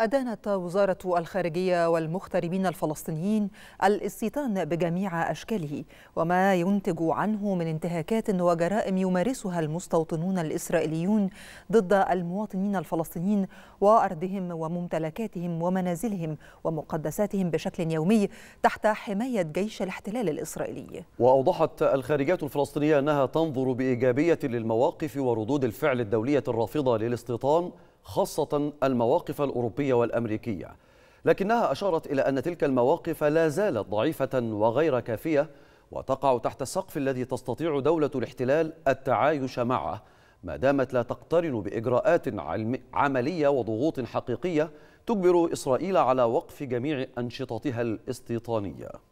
أدانت وزارة الخارجية والمغتربين الفلسطينيين الاستيطان بجميع أشكاله وما ينتج عنه من انتهاكات وجرائم يمارسها المستوطنون الإسرائيليون ضد المواطنين الفلسطينيين وأرضهم وممتلكاتهم ومنازلهم ومقدساتهم بشكل يومي تحت حماية جيش الاحتلال الإسرائيلي وأوضحت الخارجية الفلسطينية أنها تنظر بإيجابية للمواقف وردود الفعل الدولية الرافضة للاستيطان خاصة المواقف الأوروبية والأمريكية لكنها أشارت إلى أن تلك المواقف لا زالت ضعيفة وغير كافية وتقع تحت السقف الذي تستطيع دولة الاحتلال التعايش معه ما دامت لا تقترن بإجراءات عملية وضغوط حقيقية تجبر إسرائيل على وقف جميع أنشطتها الاستيطانية